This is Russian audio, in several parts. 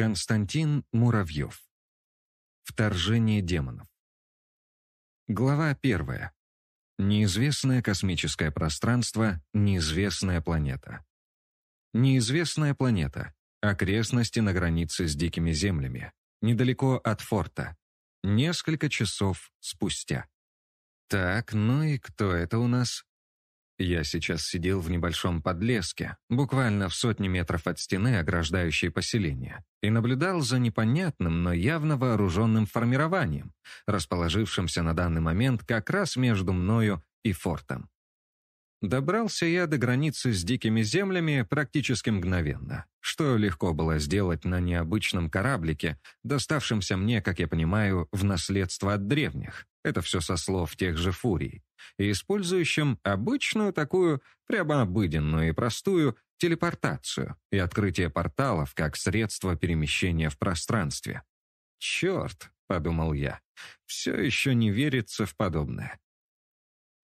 Константин Муравьев. Вторжение демонов. Глава первая. Неизвестное космическое пространство, неизвестная планета. Неизвестная планета. Окрестности на границе с дикими землями. Недалеко от форта. Несколько часов спустя. Так, ну и кто это у нас? Я сейчас сидел в небольшом подлеске, буквально в сотне метров от стены, ограждающей поселение, и наблюдал за непонятным, но явно вооруженным формированием, расположившимся на данный момент как раз между мною и фортом. Добрался я до границы с дикими землями практически мгновенно, что легко было сделать на необычном кораблике, доставшемся мне, как я понимаю, в наследство от древних. Это все со слов тех же фурий. И использующим обычную такую, прямо обыденную и простую, телепортацию и открытие порталов как средство перемещения в пространстве. «Черт», — подумал я, — «все еще не верится в подобное.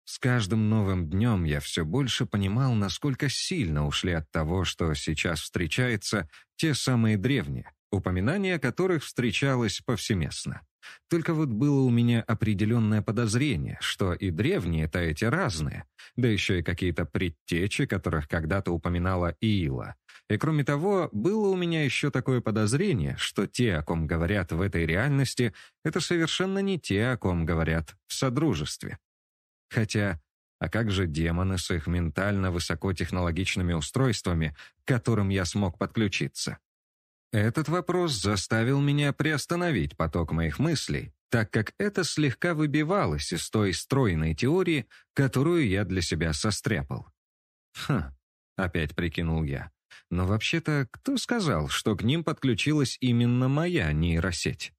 С каждым новым днем я все больше понимал, насколько сильно ушли от того, что сейчас встречается, те самые древние, упоминания которых встречалось повсеместно. Только вот было у меня определенное подозрение, что и древние-то эти разные, да еще и какие-то предтечи, которых когда-то упоминала Иила. И кроме того, было у меня еще такое подозрение, что те, о ком говорят в этой реальности, это совершенно не те, о ком говорят в Содружестве. Хотя, а как же демоны с их ментально высокотехнологичными устройствами, к которым я смог подключиться? Этот вопрос заставил меня приостановить поток моих мыслей, так как это слегка выбивалось из той стройной теории, которую я для себя состряпал. «Хм», — опять прикинул я, — «но вообще-то кто сказал, что к ним подключилась именно моя нейросеть?»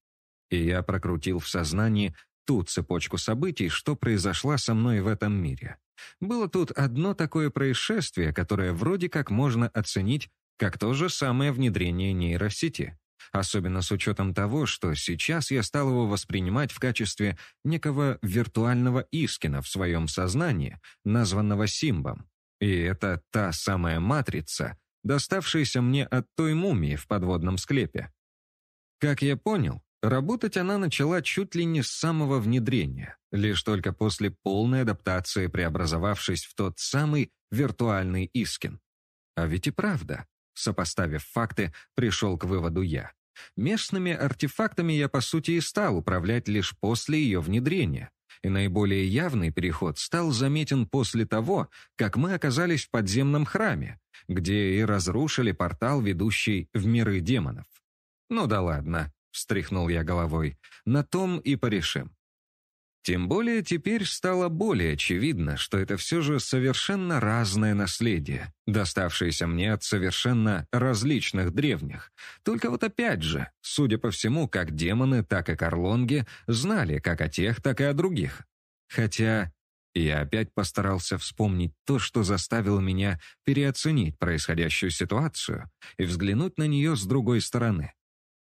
И я прокрутил в сознании ту цепочку событий, что произошла со мной в этом мире. Было тут одно такое происшествие, которое вроде как можно оценить как то же самое внедрение нейросети. Особенно с учетом того, что сейчас я стал его воспринимать в качестве некого виртуального Искина в своем сознании, названного Симбом. И это та самая матрица, доставшаяся мне от той мумии в подводном склепе. Как я понял, Работать она начала чуть ли не с самого внедрения, лишь только после полной адаптации, преобразовавшись в тот самый виртуальный Искин. А ведь и правда, сопоставив факты, пришел к выводу я. Местными артефактами я, по сути, и стал управлять лишь после ее внедрения, и наиболее явный переход стал заметен после того, как мы оказались в подземном храме, где и разрушили портал, ведущий в миры демонов. Ну да ладно, встряхнул я головой. «На том и порешим». Тем более теперь стало более очевидно, что это все же совершенно разное наследие, доставшееся мне от совершенно различных древних. Только вот опять же, судя по всему, как демоны, так и карлонги знали как о тех, так и о других. Хотя я опять постарался вспомнить то, что заставило меня переоценить происходящую ситуацию и взглянуть на нее с другой стороны.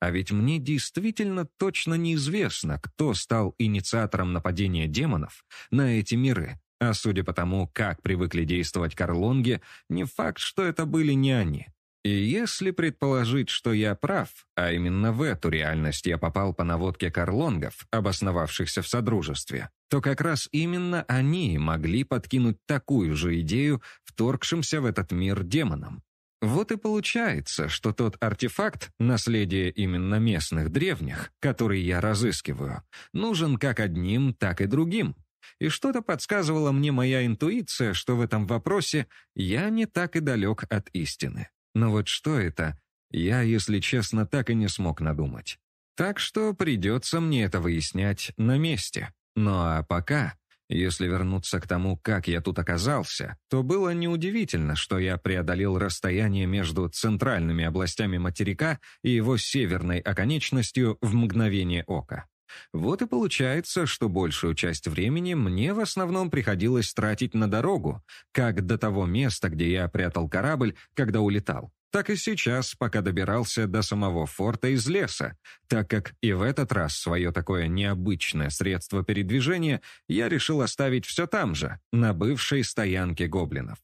А ведь мне действительно точно неизвестно, кто стал инициатором нападения демонов на эти миры. А судя по тому, как привыкли действовать карлонги, не факт, что это были не они. И если предположить, что я прав, а именно в эту реальность я попал по наводке карлонгов, обосновавшихся в Содружестве, то как раз именно они могли подкинуть такую же идею вторгшимся в этот мир демонам. Вот и получается, что тот артефакт, наследие именно местных древних, который я разыскиваю, нужен как одним, так и другим. И что-то подсказывала мне моя интуиция, что в этом вопросе я не так и далек от истины. Но вот что это, я, если честно, так и не смог надумать. Так что придется мне это выяснять на месте. Ну а пока если вернуться к тому, как я тут оказался, то было неудивительно, что я преодолел расстояние между центральными областями материка и его северной оконечностью в мгновение ока. Вот и получается, что большую часть времени мне в основном приходилось тратить на дорогу, как до того места, где я прятал корабль, когда улетал так и сейчас, пока добирался до самого форта из леса, так как и в этот раз свое такое необычное средство передвижения я решил оставить все там же, на бывшей стоянке гоблинов.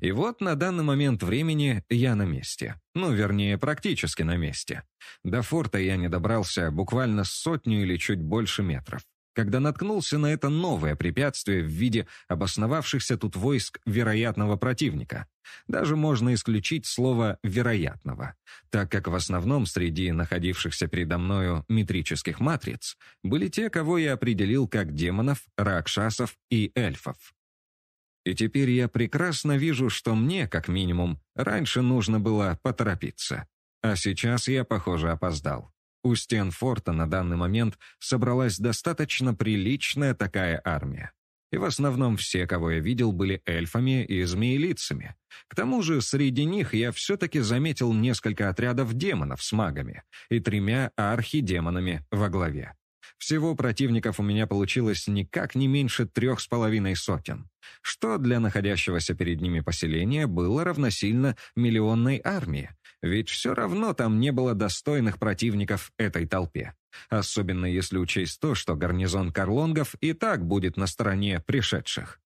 И вот на данный момент времени я на месте. Ну, вернее, практически на месте. До форта я не добрался буквально сотню или чуть больше метров когда наткнулся на это новое препятствие в виде обосновавшихся тут войск вероятного противника. Даже можно исключить слово «вероятного», так как в основном среди находившихся передо мною метрических матриц были те, кого я определил как демонов, ракшасов и эльфов. И теперь я прекрасно вижу, что мне, как минимум, раньше нужно было поторопиться. А сейчас я, похоже, опоздал. У стен форта на данный момент собралась достаточно приличная такая армия. И в основном все, кого я видел, были эльфами и змеелицами. К тому же среди них я все-таки заметил несколько отрядов демонов с магами и тремя архидемонами во главе. Всего противников у меня получилось никак не меньше трех с половиной сотен, что для находящегося перед ними поселения было равносильно миллионной армии, ведь все равно там не было достойных противников этой толпе. Особенно если учесть то, что гарнизон Карлонгов и так будет на стороне пришедших.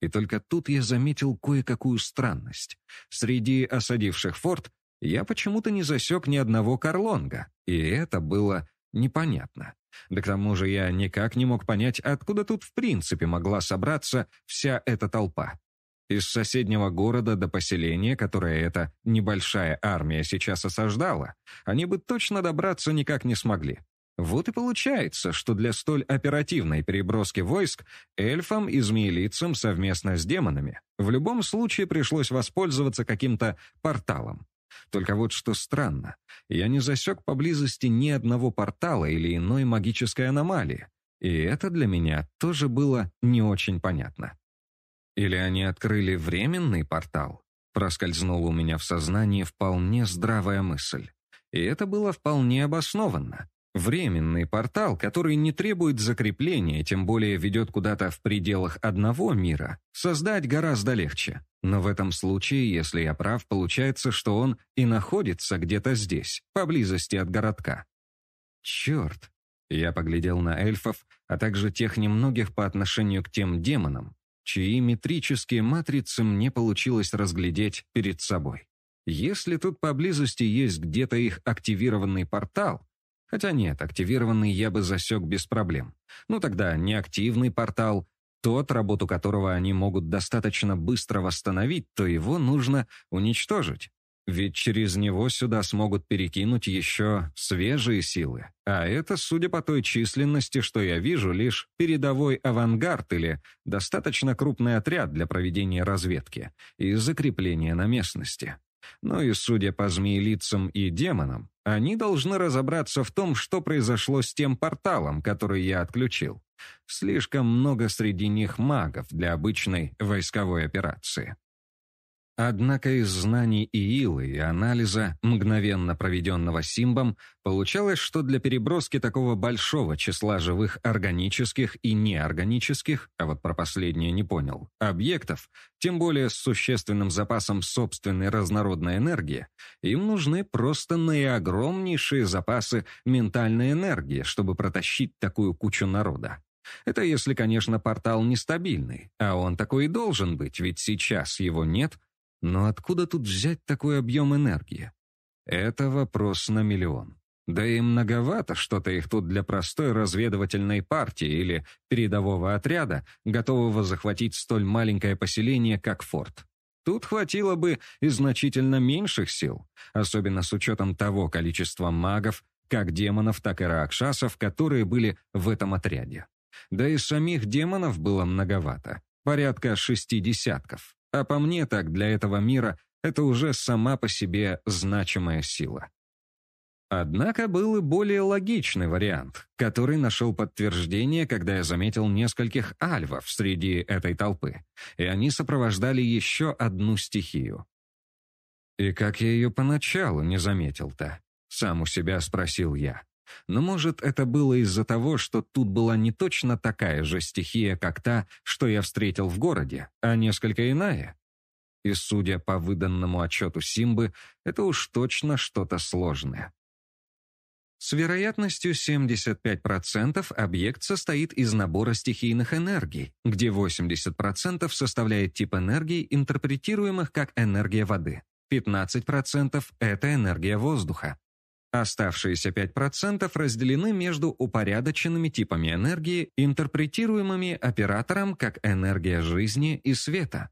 И только тут я заметил кое-какую странность. Среди осадивших форт я почему-то не засек ни одного Карлонга, и это было непонятно. Да к тому же я никак не мог понять, откуда тут в принципе могла собраться вся эта толпа. Из соседнего города до поселения, которое эта небольшая армия сейчас осаждала, они бы точно добраться никак не смогли. Вот и получается, что для столь оперативной переброски войск эльфам и змеелицам совместно с демонами в любом случае пришлось воспользоваться каким-то порталом. Только вот что странно, я не засек поблизости ни одного портала или иной магической аномалии, и это для меня тоже было не очень понятно. Или они открыли временный портал? Проскользнула у меня в сознании вполне здравая мысль. И это было вполне обоснованно. Временный портал, который не требует закрепления, тем более ведет куда-то в пределах одного мира, создать гораздо легче. Но в этом случае, если я прав, получается, что он и находится где-то здесь, поблизости от городка. Черт! Я поглядел на эльфов, а также тех немногих по отношению к тем демонам, чьи метрические матрицы мне получилось разглядеть перед собой. Если тут поблизости есть где-то их активированный портал, хотя нет, активированный я бы засек без проблем, ну тогда неактивный портал, тот, работу которого они могут достаточно быстро восстановить, то его нужно уничтожить. Ведь через него сюда смогут перекинуть еще свежие силы. А это, судя по той численности, что я вижу, лишь передовой авангард или достаточно крупный отряд для проведения разведки и закрепления на местности. Ну и судя по змеелицам и демонам, они должны разобраться в том, что произошло с тем порталом, который я отключил. Слишком много среди них магов для обычной войсковой операции. Однако из знаний Иилы и анализа, мгновенно проведенного Симбом, получалось, что для переброски такого большого числа живых органических и неорганических, а вот про последнее не понял, объектов, тем более с существенным запасом собственной разнородной энергии, им нужны просто наиогромнейшие запасы ментальной энергии, чтобы протащить такую кучу народа. Это если, конечно, портал нестабильный, а он такой и должен быть, ведь сейчас его нет — но откуда тут взять такой объем энергии? Это вопрос на миллион. Да и многовато что-то их тут для простой разведывательной партии или передового отряда, готового захватить столь маленькое поселение, как форт. Тут хватило бы и значительно меньших сил, особенно с учетом того количества магов, как демонов, так и ракшасов, которые были в этом отряде. Да и самих демонов было многовато, порядка шести десятков. А по мне так, для этого мира это уже сама по себе значимая сила. Однако был и более логичный вариант, который нашел подтверждение, когда я заметил нескольких альвов среди этой толпы, и они сопровождали еще одну стихию. «И как я ее поначалу не заметил-то?» — сам у себя спросил я. Но, может, это было из-за того, что тут была не точно такая же стихия, как та, что я встретил в городе, а несколько иная. И, судя по выданному отчету Симбы, это уж точно что-то сложное. С вероятностью 75% объект состоит из набора стихийных энергий, где 80% составляет тип энергии, интерпретируемых как энергия воды. 15% — это энергия воздуха, Оставшиеся 5% разделены между упорядоченными типами энергии, интерпретируемыми оператором как энергия жизни и света.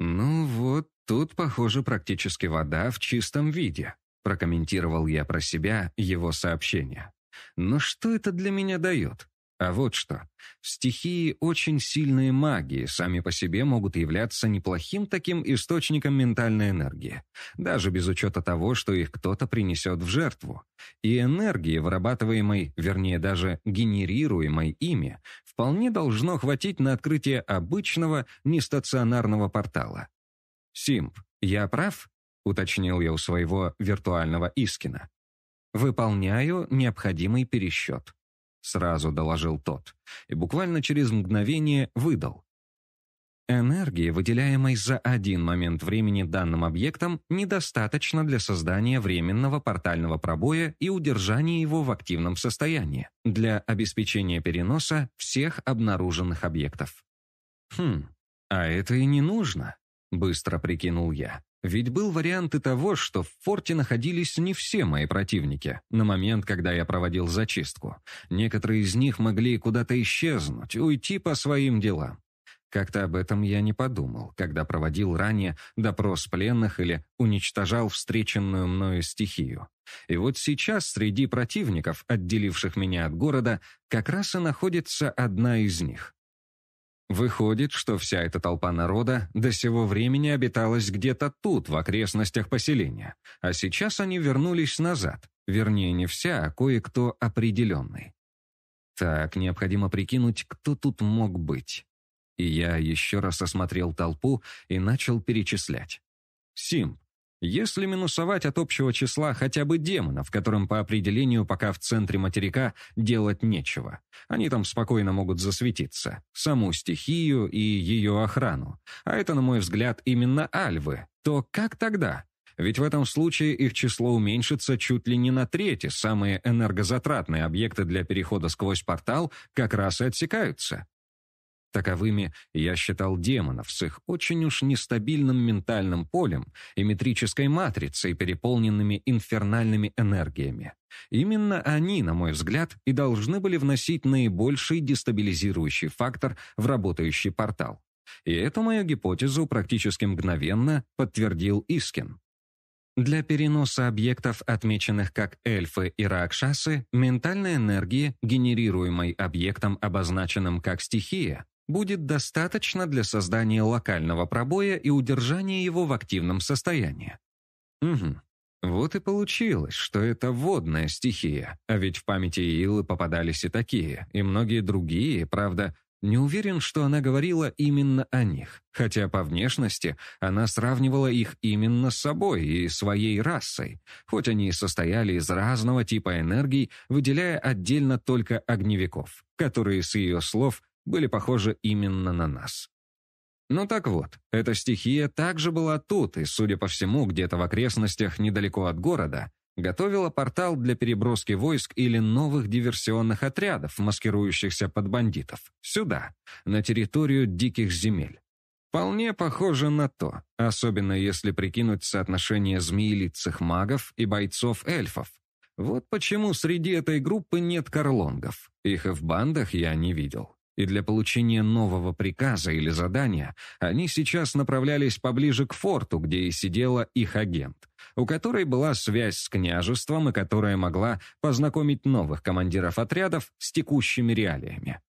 «Ну вот, тут, похоже, практически вода в чистом виде», прокомментировал я про себя его сообщение. «Но что это для меня дает? А вот что. Стихии очень сильные магии сами по себе могут являться неплохим таким источником ментальной энергии, даже без учета того, что их кто-то принесет в жертву. И энергии, вырабатываемой, вернее даже генерируемой ими, вполне должно хватить на открытие обычного нестационарного портала. «Симп, я прав?» — уточнил я у своего виртуального Искина. «Выполняю необходимый пересчет», — сразу доложил тот. И буквально через мгновение выдал. Энергии, выделяемой за один момент времени данным объектом, недостаточно для создания временного портального пробоя и удержания его в активном состоянии для обеспечения переноса всех обнаруженных объектов. «Хм, а это и не нужно», — быстро прикинул я. Ведь был вариант и того, что в форте находились не все мои противники на момент, когда я проводил зачистку. Некоторые из них могли куда-то исчезнуть, уйти по своим делам. Как-то об этом я не подумал, когда проводил ранее допрос пленных или уничтожал встреченную мною стихию. И вот сейчас среди противников, отделивших меня от города, как раз и находится одна из них. Выходит, что вся эта толпа народа до сего времени обиталась где-то тут, в окрестностях поселения, а сейчас они вернулись назад, вернее не вся, а кое-кто определенный. Так, необходимо прикинуть, кто тут мог быть. И я еще раз осмотрел толпу и начал перечислять. Симп, если минусовать от общего числа хотя бы демонов, которым по определению пока в центре материка делать нечего. Они там спокойно могут засветиться. Саму стихию и ее охрану. А это, на мой взгляд, именно альвы. То как тогда? Ведь в этом случае их число уменьшится чуть ли не на треть, самые энергозатратные объекты для перехода сквозь портал как раз и отсекаются. Таковыми я считал демонов с их очень уж нестабильным ментальным полем и метрической матрицей, переполненными инфернальными энергиями. Именно они, на мой взгляд, и должны были вносить наибольший дестабилизирующий фактор в работающий портал. И эту мою гипотезу практически мгновенно подтвердил Искин. Для переноса объектов, отмеченных как эльфы и ракшасы, ментальной энергии, генерируемой объектом, обозначенным как стихия, будет достаточно для создания локального пробоя и удержания его в активном состоянии. Угу. Вот и получилось, что это водная стихия, а ведь в памяти Иилы попадались и такие, и многие другие, правда, не уверен, что она говорила именно о них, хотя по внешности она сравнивала их именно с собой и своей расой, хоть они и состояли из разного типа энергий, выделяя отдельно только огневиков, которые, с ее слов, были похожи именно на нас. Ну так вот, эта стихия также была тут, и, судя по всему, где-то в окрестностях недалеко от города, готовила портал для переброски войск или новых диверсионных отрядов, маскирующихся под бандитов, сюда, на территорию диких земель. Вполне похоже на то, особенно если прикинуть соотношение змеилицых магов и бойцов-эльфов. Вот почему среди этой группы нет карлонгов. Их и в бандах я не видел и для получения нового приказа или задания они сейчас направлялись поближе к форту, где и сидела их агент, у которой была связь с княжеством и которая могла познакомить новых командиров отрядов с текущими реалиями.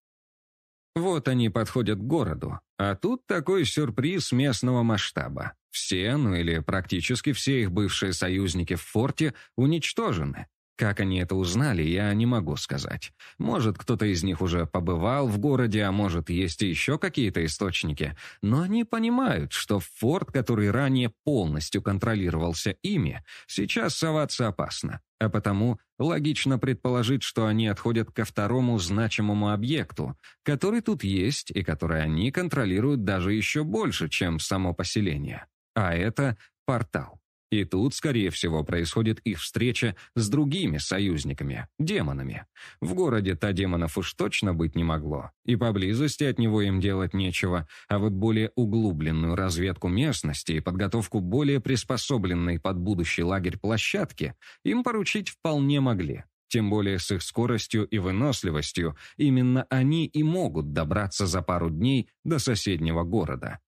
Вот они подходят к городу, а тут такой сюрприз местного масштаба. Все, ну или практически все их бывшие союзники в форте уничтожены, как они это узнали, я не могу сказать. Может, кто-то из них уже побывал в городе, а может, есть еще какие-то источники. Но они понимают, что форт, который ранее полностью контролировался ими, сейчас соваться опасно. А потому логично предположить, что они отходят ко второму значимому объекту, который тут есть и который они контролируют даже еще больше, чем само поселение. А это портал. И тут, скорее всего, происходит их встреча с другими союзниками, демонами. В городе-то демонов уж точно быть не могло, и поблизости от него им делать нечего, а вот более углубленную разведку местности и подготовку более приспособленной под будущий лагерь площадки им поручить вполне могли. Тем более с их скоростью и выносливостью именно они и могут добраться за пару дней до соседнего города.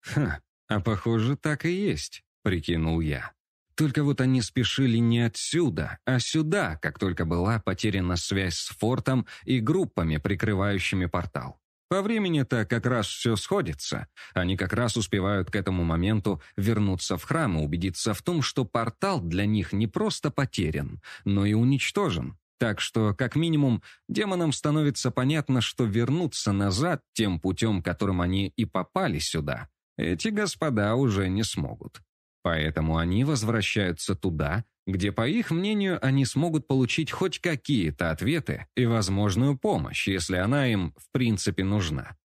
Ха, а похоже, так и есть. — прикинул я. Только вот они спешили не отсюда, а сюда, как только была потеряна связь с фортом и группами, прикрывающими портал. По времени-то как раз все сходится. Они как раз успевают к этому моменту вернуться в храм и убедиться в том, что портал для них не просто потерян, но и уничтожен. Так что, как минимум, демонам становится понятно, что вернуться назад тем путем, которым они и попали сюда, эти господа уже не смогут. Поэтому они возвращаются туда, где, по их мнению, они смогут получить хоть какие-то ответы и возможную помощь, если она им в принципе нужна.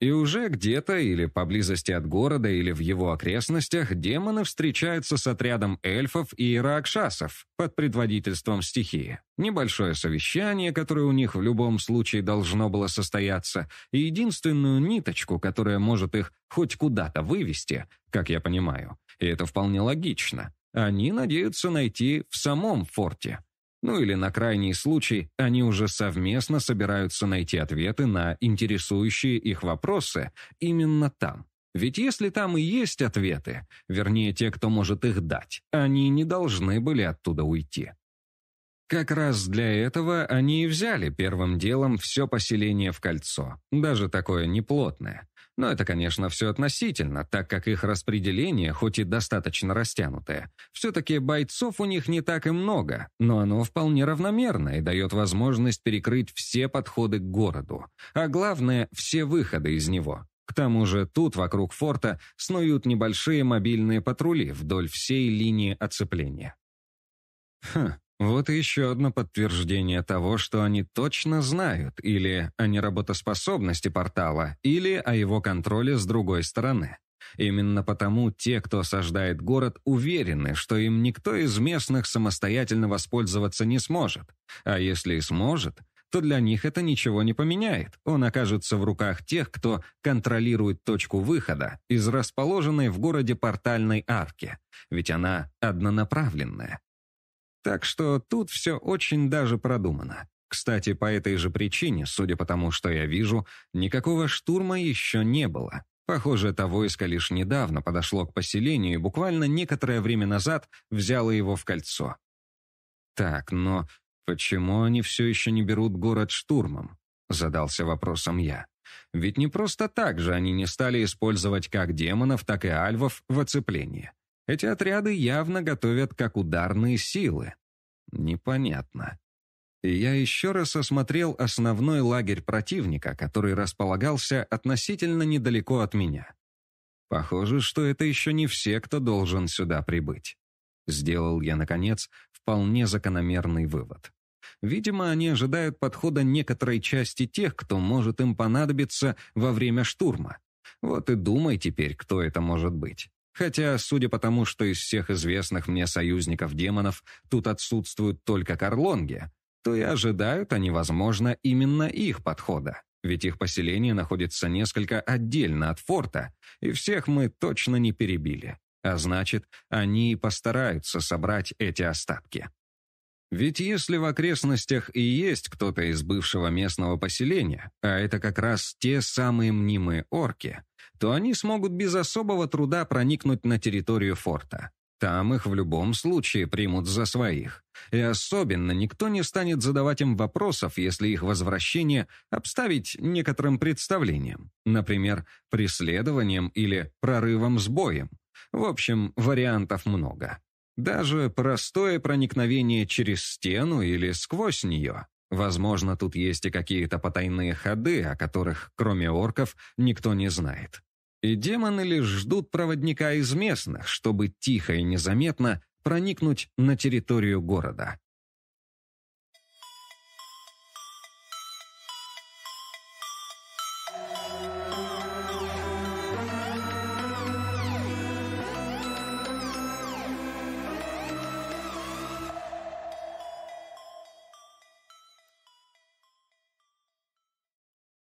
И уже где-то или поблизости от города, или в его окрестностях демоны встречаются с отрядом эльфов и иракшасов под предводительством стихии. Небольшое совещание, которое у них в любом случае должно было состояться, и единственную ниточку, которая может их хоть куда-то вывести, как я понимаю, и это вполне логично. Они надеются найти в самом форте. Ну или на крайний случай они уже совместно собираются найти ответы на интересующие их вопросы именно там. Ведь если там и есть ответы, вернее те, кто может их дать, они не должны были оттуда уйти. Как раз для этого они и взяли первым делом все поселение в кольцо, даже такое неплотное. Но это, конечно, все относительно, так как их распределение, хоть и достаточно растянутое, все-таки бойцов у них не так и много, но оно вполне равномерно и дает возможность перекрыть все подходы к городу, а главное, все выходы из него. К тому же тут, вокруг форта, снуют небольшие мобильные патрули вдоль всей линии оцепления. Хм, вот и еще одно подтверждение того, что они точно знают или о неработоспособности портала, или о его контроле с другой стороны. Именно потому те, кто осаждает город, уверены, что им никто из местных самостоятельно воспользоваться не сможет. А если и сможет, то для них это ничего не поменяет. Он окажется в руках тех, кто контролирует точку выхода из расположенной в городе портальной арки. Ведь она однонаправленная. Так что тут все очень даже продумано. Кстати, по этой же причине, судя по тому, что я вижу, никакого штурма еще не было. Похоже, это войско лишь недавно подошло к поселению и буквально некоторое время назад взяло его в кольцо. Так, но почему они все еще не берут город штурмом? Задался вопросом я. Ведь не просто так же они не стали использовать как демонов, так и альвов в оцеплении. Эти отряды явно готовят как ударные силы. Непонятно. И я еще раз осмотрел основной лагерь противника, который располагался относительно недалеко от меня. Похоже, что это еще не все, кто должен сюда прибыть. Сделал я, наконец, вполне закономерный вывод. Видимо, они ожидают подхода некоторой части тех, кто может им понадобиться во время штурма. Вот и думай теперь, кто это может быть. Хотя, судя по тому, что из всех известных мне союзников демонов тут отсутствуют только Карлонги, то и ожидают они, возможно, именно их подхода. Ведь их поселение находится несколько отдельно от форта, и всех мы точно не перебили. А значит, они и постараются собрать эти остатки. Ведь если в окрестностях и есть кто-то из бывшего местного поселения, а это как раз те самые мнимые орки, то они смогут без особого труда проникнуть на территорию форта. Там их в любом случае примут за своих. И особенно никто не станет задавать им вопросов, если их возвращение обставить некоторым представлением, например, преследованием или прорывом с боем. В общем, вариантов много. Даже простое проникновение через стену или сквозь нее. Возможно, тут есть и какие-то потайные ходы, о которых, кроме орков, никто не знает. И демоны лишь ждут проводника из местных, чтобы тихо и незаметно проникнуть на территорию города.